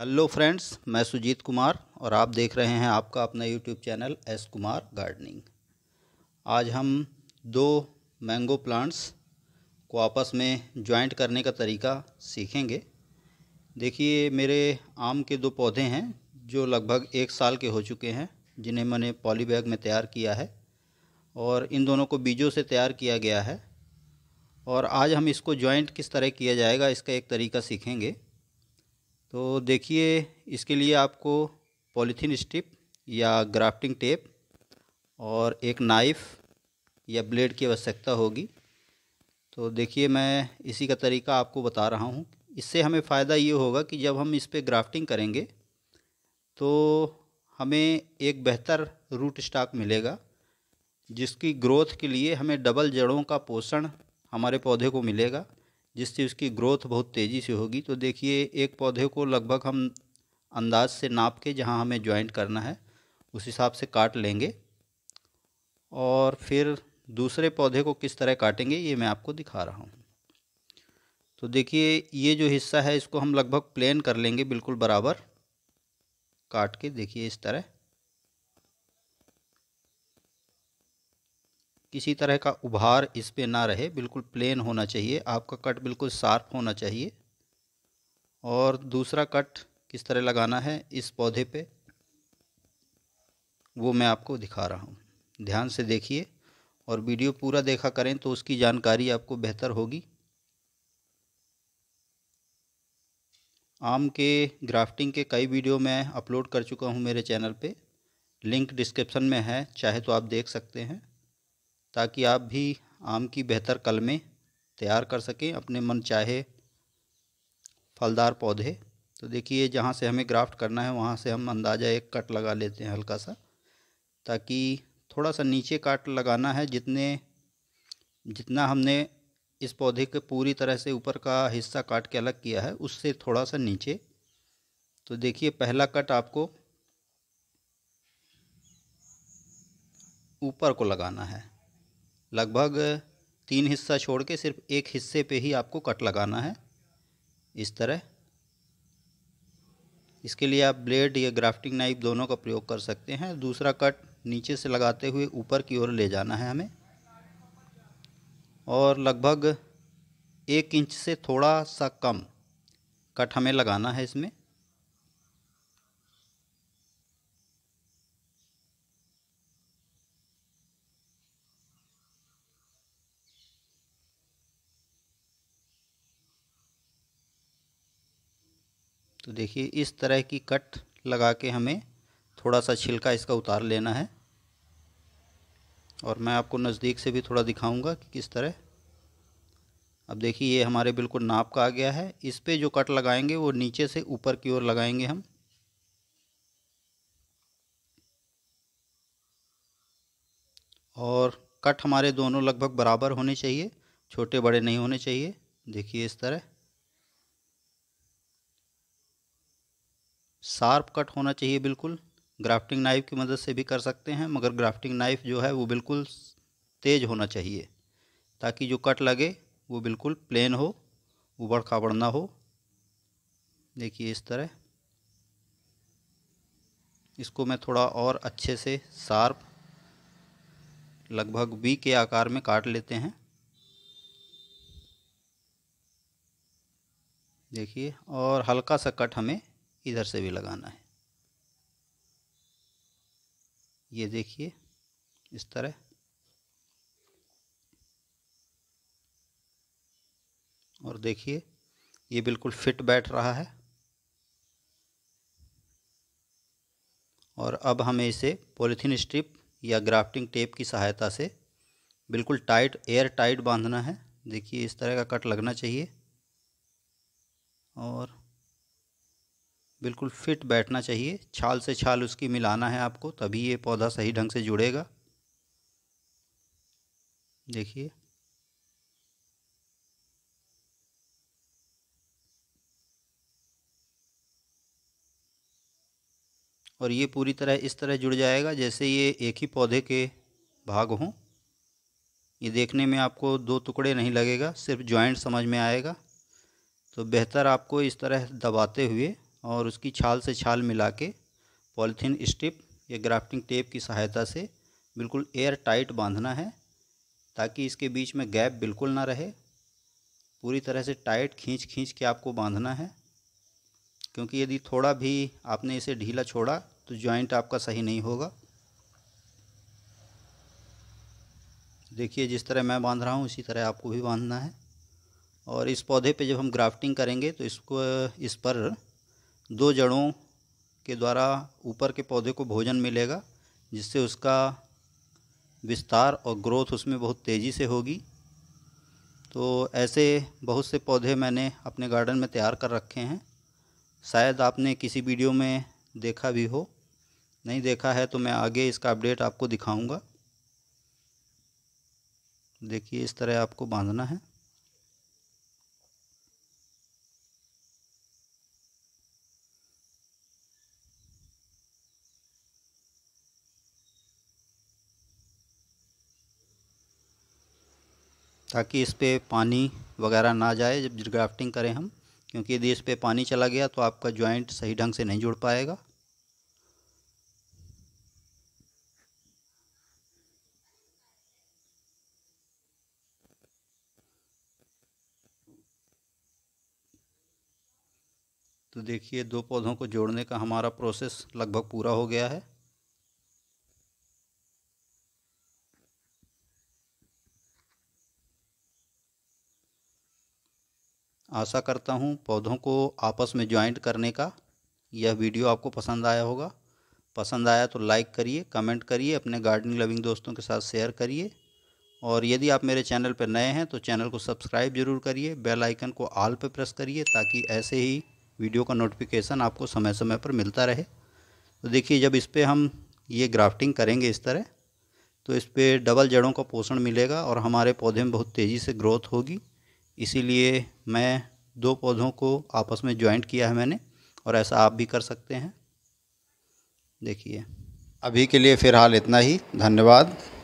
hello friends मैं सुजीत कुमार और आप देख रहे हैं आपका अपना YouTube channel S Kumar gardening आज हम दो मैंगो प्लांट्स को आपस में जॉइंट करने का तरीका सीखेंगे देखिए मेरे आम के दो पौधे हैं जो लगभग एक साल के हो चुके हैं जिन्हें मैंने पॉलीबैग में तैयार किया है और इन दोनों को बीजों से तैयार किया गया है और आज हम इसको जॉइंट किस तरह किया जाएगा इसका एक तरीका सीखेंगे तो देखिए इसके लिए आपको पॉलीथीन स्ट्रिप या ग्राफ्टिंग टेप और एक नाइफ़ या ब्लेड की आवश्यकता होगी तो देखिए मैं इसी का तरीका आपको बता रहा हूँ इससे हमें फ़ायदा ये होगा कि जब हम इस पर ग्राफ्टिंग करेंगे तो हमें एक बेहतर रूट स्टॉक मिलेगा जिसकी ग्रोथ के लिए हमें डबल जड़ों का पोषण हमारे पौधे को मिलेगा जिससे उसकी ग्रोथ बहुत तेज़ी से होगी तो देखिए एक पौधे को लगभग हम अंदाज से नाप के जहाँ हमें ज्वाइंट करना है उस हिसाब से काट लेंगे और फिर दूसरे पौधे को किस तरह काटेंगे ये मैं आपको दिखा रहा हूँ तो देखिए ये जो हिस्सा है इसको हम लगभग प्लेन कर लेंगे बिल्कुल बराबर काट के देखिए इस तरह किसी तरह का उभार इस पर ना रहे बिल्कुल प्लेन होना चाहिए आपका कट बिल्कुल शार्प होना चाहिए और दूसरा कट किस तरह लगाना है इस पौधे पे वो मैं आपको दिखा रहा हूँ ध्यान से देखिए और वीडियो पूरा देखा करें तो उसकी जानकारी आपको बेहतर होगी आम के ग्राफ्टिंग के कई वीडियो मैं अपलोड कर चुका हूँ मेरे चैनल पे लिंक डिस्क्रिप्शन में है चाहे तो आप देख सकते हैं ताकि आप भी आम की बेहतर कलमें तैयार कर सकें अपने मन चाहे फलदार पौधे तो देखिए जहाँ से हमें ग्राफ्ट करना है वहाँ से हम अंदाज़ा एक कट लगा लेते हैं हल्का सा ताकि थोड़ा सा नीचे काट लगाना है जितने जितना हमने इस पौधे के पूरी तरह से ऊपर का हिस्सा काट के अलग किया है उससे थोड़ा सा नीचे तो देखिए पहला कट आपको ऊपर को लगाना है लगभग तीन हिस्सा छोड़ के सिर्फ एक हिस्से पे ही आपको कट लगाना है इस तरह इसके लिए आप ब्लेड या ग्राफ्टिंग नाइफ दोनों का प्रयोग कर सकते हैं दूसरा कट नीचे से लगाते हुए ऊपर की ओर ले जाना है हमें और लगभग एक इंच से थोड़ा सा कम कट हमें लगाना है इसमें तो देखिए इस तरह की कट लगा के हमें थोड़ा सा छिलका इसका उतार लेना है और मैं आपको नज़दीक से भी थोड़ा दिखाऊंगा कि किस तरह अब देखिए ये हमारे बिल्कुल नाप का आ गया है इस पर जो कट लगाएंगे वो नीचे से ऊपर की ओर लगाएंगे हम और कट हमारे दोनों लगभग बराबर होने चाहिए छोटे बड़े नहीं होने चाहिए देखिए इस तरह शार्प कट होना चाहिए बिल्कुल ग्राफ्टिंग नाइफ़ की मदद से भी कर सकते हैं मगर ग्राफ्टिंग नाइफ़ जो है वो बिल्कुल तेज़ होना चाहिए ताकि जो कट लगे वो बिल्कुल प्लेन हो उबड़ खाबड़ ना हो देखिए इस तरह इसको मैं थोड़ा और अच्छे से शार्प लगभग बी के आकार में काट लेते हैं देखिए और हल्का सा कट हमें इधर से भी लगाना है ये देखिए इस तरह और देखिए ये बिल्कुल फिट बैठ रहा है और अब हमें इसे पॉलीथीन स्ट्रिप या ग्राफ्टिंग टेप की सहायता से बिल्कुल टाइट एयर टाइट बांधना है देखिए इस तरह का कट लगना चाहिए और बिल्कुल फिट बैठना चाहिए छाल से छाल उसकी मिलाना है आपको तभी ये पौधा सही ढंग से जुड़ेगा देखिए और ये पूरी तरह इस तरह जुड़ जाएगा जैसे ये एक ही पौधे के भाग हों ये देखने में आपको दो टुकड़े नहीं लगेगा सिर्फ जॉइंट समझ में आएगा तो बेहतर आपको इस तरह दबाते हुए और उसकी छाल से छाल मिला के पॉलीथीन स्ट्रिप या ग्राफ्टिंग टेप की सहायता से बिल्कुल एयर टाइट बांधना है ताकि इसके बीच में गैप बिल्कुल ना रहे पूरी तरह से टाइट खींच खींच के आपको बांधना है क्योंकि यदि थोड़ा भी आपने इसे ढीला छोड़ा तो जॉइंट आपका सही नहीं होगा देखिए जिस तरह मैं बांध रहा हूँ उसी तरह आपको भी बांधना है और इस पौधे पे जब हम ग्राफ्टिंग करेंगे तो इसको इस पर दो जड़ों के द्वारा ऊपर के पौधे को भोजन मिलेगा जिससे उसका विस्तार और ग्रोथ उसमें बहुत तेज़ी से होगी तो ऐसे बहुत से पौधे मैंने अपने गार्डन में तैयार कर रखे हैं शायद आपने किसी वीडियो में देखा भी हो नहीं देखा है तो मैं आगे इसका अपडेट आपको दिखाऊंगा देखिए इस तरह आपको बांधना है ताकि इस पर पानी वगैरह ना जाए जब ग्राफ्टिंग करें हम क्योंकि यदि इस पर पानी चला गया तो आपका जॉइंट सही ढंग से नहीं जुड़ पाएगा तो देखिए दो पौधों को जोड़ने का हमारा प्रोसेस लगभग पूरा हो गया है आशा करता हूँ पौधों को आपस में ज्वाइंट करने का यह वीडियो आपको पसंद आया होगा पसंद आया तो लाइक करिए कमेंट करिए अपने गार्डनिंग लविंग दोस्तों के साथ शेयर करिए और यदि आप मेरे चैनल पर नए हैं तो चैनल को सब्सक्राइब जरूर करिए बेल आइकन को आल पर प्रेस करिए ताकि ऐसे ही वीडियो का नोटिफिकेशन आपको समय समय पर मिलता रहे तो देखिए जब इस पर हम ये ग्राफ्टिंग करेंगे इस तरह तो इस पर डबल जड़ों का पोषण मिलेगा और हमारे पौधे में बहुत तेज़ी से ग्रोथ होगी इसीलिए मैं दो पौधों को आपस में ज्वाइंट किया है मैंने और ऐसा आप भी कर सकते हैं देखिए अभी के लिए फ़िलहाल इतना ही धन्यवाद